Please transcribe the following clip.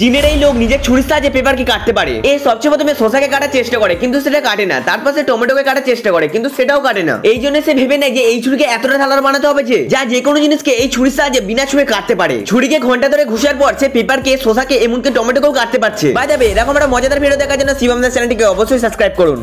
চীনের এই লোক নিজের ছুরির সাহায্যে পেপার কি কাটতে পারে এই সবচেয়ে প্রথমে শোষাকে কাটার চেষ্টা করে কিন্তু সেটা কাটে না তারপর সে টমেটোকে কাটার চেষ্টা করে কিন্তু সেটাও কাটে না এই জন্য সে ভেবে নেয় যে এই ছুরিকে এতটা ধারার বানাতে হবে যে যা যে কোনো জিনিসকে এই ছুরির সাহায্যে বিনা ছুঁয়ে কাটতে পারে ছুরিকে ঘন্টা ধরে ঘুষার পর সে পেপারকে শোষাকে এমনকি টমেটোকেও কাটতে পারছে যাবে এরকম একটা মজাদার ভিডিও দেখার জন্য শিবম চ্যানেলটিকে অবশ্যই সাবস্ক্রাইব করুন